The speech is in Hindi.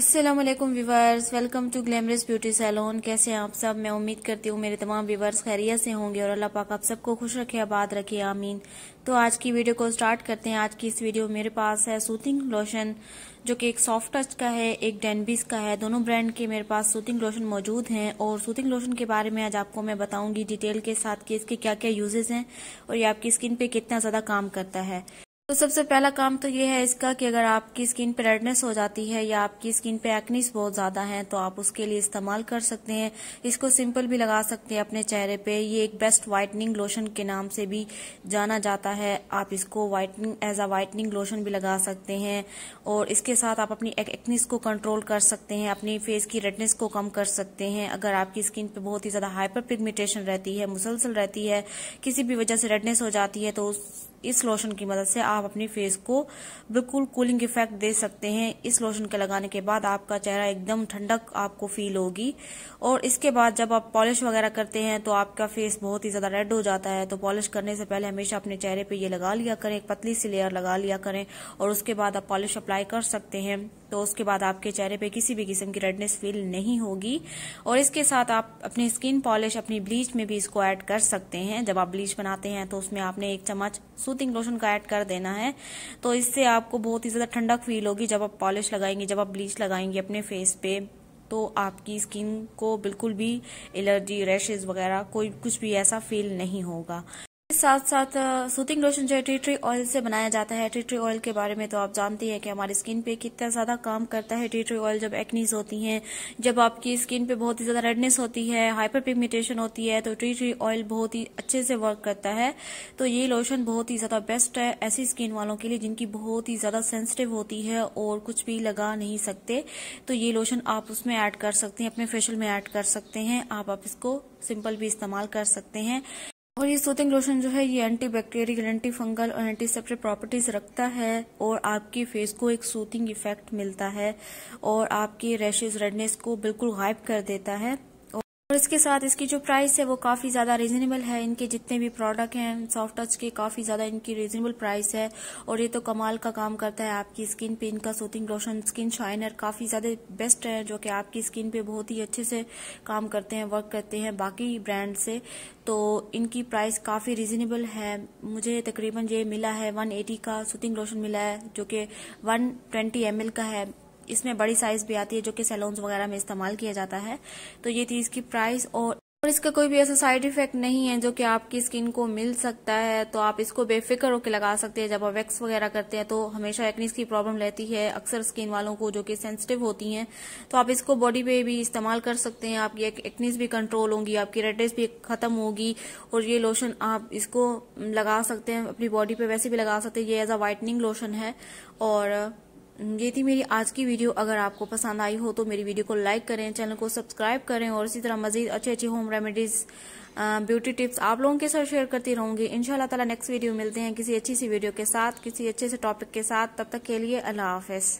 Aslam viewers welcome to glamorous beauty salon कैसे हैं आप सब मैं उम्मीद करती हूँ मेरे तमाम व्यूवर्स खैरियत से होंगे और अल्लाह पाक आप सबको खुश रखे आबाद रखे आमीन तो आज की वीडियो को स्टार्ट करते हैं आज की इस वीडियो मेरे पास है सूथिंग लोशन जो कि एक सॉफ्ट टच का है एक डेनबिस का है दोनों ब्रांड के मेरे पास सूथिंग लोशन मौजूद हैं और सूथिंग लोशन के बारे में आज आपको मैं बताऊंगी डिटेल के साथ कि इसके क्या क्या यूजेस हैं और ये आपकी स्किन पे कितना ज़्यादा काम करता है तो सबसे पहला काम तो ये है इसका कि अगर आपकी स्किन पे रेडनेस हो जाती है या आपकी स्किन पे एक्निस बहुत ज़्यादा है तो आप उसके लिए इस्तेमाल कर सकते हैं इसको सिंपल भी लगा सकते हैं अपने चेहरे पे ये एक बेस्ट वाइटनिंग लोशन के नाम से भी जाना जाता है आप इसको whitening as a whitening lotion भी लगा सकते हैं और इसके साथ आप अपनी एक्निस को कंट्रोल कर सकते हैं अपनी फेस की रेडनेस को कम कर सकते हैं अगर आपकी स्किन पर बहुत ही ज़्यादा हाइपर पिगमिटेशन रहती है मुसलसल रहती है किसी भी वजह से रेडनेस हो जाती है तो इस लोशन की मदद से आप आप अपने फेस को बिल्कुल कूलिंग इफेक्ट दे सकते हैं इस लोशन के लगाने के बाद आपका चेहरा एकदम ठंडक आपको फील होगी और इसके बाद जब आप पॉलिश वगैरह करते हैं तो आपका फेस बहुत ही ज़्यादा रेड हो जाता है तो पॉलिश करने से पहले हमेशा अपने चेहरे पर यह लगा लिया करें एक पतली सी लेयर लगा लिया करें और उसके बाद आप पॉलिश अप्लाई कर सकते हैं तो उसके बाद आपके चेहरे पे किसी भी किस्म की रेडनेस फील नहीं होगी और इसके साथ आप अपनी स्किन पॉलिश अपनी ब्लीच में भी इसको ऐड कर सकते हैं जब आप ब्लीच बनाते हैं तो उसमें आपने एक चम्मच सूतिंग लोशन का ऐड कर देना है तो इससे आपको बहुत ही ज़्यादा ठंडक फील होगी जब आप पॉलिश लगाएंगे जब आप ब्लीच लगाएंगे अपने फेस पे तो आपकी स्किन को बिल्कुल भी एलर्जी रैशेज वगैरह कोई कुछ भी ऐसा फील नहीं होगा साथ साथ सूथिंग लोशन जो है ट्री ट्री ऑयल से बनाया जाता है ट्री ट्री ऑयल के बारे में तो आप जानती हैं कि हमारी स्किन पे कितना ज़्यादा काम करता है ट्री ट्री ऑयल जब एक्नीज होती हैं जब आपकी स्किन पे बहुत ही ज़्यादा रेडनेस होती है हाइपर पिगमेंटेशन होती है तो ट्री ट्री ऑयल बहुत ही अच्छे से वर्क करता है तो ये लोशन बहुत ही ज़्यादा बेस्ट है ऐसी स्किन वालों के लिए जिनकी बहुत ही ज़्यादा सेंसिटिव होती है और कुछ भी लगा नहीं सकते तो ये लोशन आप उसमें ऐड कर सकते हैं अपने फेशियल में ऐड कर सकते हैं आप इसको सिंपल भी इस्तेमाल कर सकते हैं और ये सूथिंग लोशन जो है ये एंटी बैक्टेरियल एंटी फंगल और एंटीसेप्टिक प्रॉपर्टीज रखता है और आपके फेस को एक सूथिंग इफेक्ट मिलता है और आपके रैशेज रेडनेस को बिल्कुल गायब कर देता है और इसके साथ इसकी जो प्राइस है वो काफ़ी ज़्यादा रीज़नेबल है इनके जितने भी प्रोडक्ट हैं सॉफ्ट टच के काफ़ी ज़्यादा इनकी रीज़नेबल प्राइस है और ये तो कमाल का काम करता है आपकी स्किन पे इनका सोथिंग लोशन स्किन शाइनर काफ़ी ज़्यादा बेस्ट है जो कि आपकी स्किन पे बहुत ही अच्छे से काम करते हैं वर्क करते हैं बाकी ब्रांड से तो इनकी प्राइस काफ़ी रीज़नेबल है मुझे तकरीबन ये मिला है वन का सूथिंग लोशन मिला है जो कि वन ट्वेंटी का है इसमें बड़ी साइज भी आती है जो कि सैलून वगैरह में इस्तेमाल किया जाता है तो ये थी इसकी प्राइस और और इसका कोई भी ऐसा साइड इफेक्ट नहीं है जो कि आपकी स्किन को मिल सकता है तो आप इसको बेफिक्र होकर लगा सकते हैं जब आप वैक्स वगैरह करते हैं तो हमेशा एक्नीस की प्रॉब्लम रहती है अक्सर स्किन वालों को जो कि सेंसिटिव होती हैं तो आप इसको बॉडी पे भी इस्तेमाल कर सकते हैं आपकी एक्नीस भी कंट्रोल होगी आपकी रेडनेस भी खत्म होगी और ये लोशन आप इसको लगा सकते हैं अपनी बॉडी पे वैसे भी लगा सकते हैं ये एज अ वाइटनिंग लोशन है और ये थी मेरी आज की वीडियो अगर आपको पसंद आई हो तो मेरी वीडियो को लाइक करें चैनल को सब्सक्राइब करें और इसी तरह मजीद अच्छे अच्छे होम रेमेडीज़ ब्यूटी टिप्स आप लोगों के साथ शेयर करती रहूंगी इनशाला ताला नेक्स्ट वीडियो मिलते हैं किसी अच्छी सी वीडियो के साथ किसी अच्छे से टॉपिक के साथ तब तक के लिए अल्लाह हाफिज़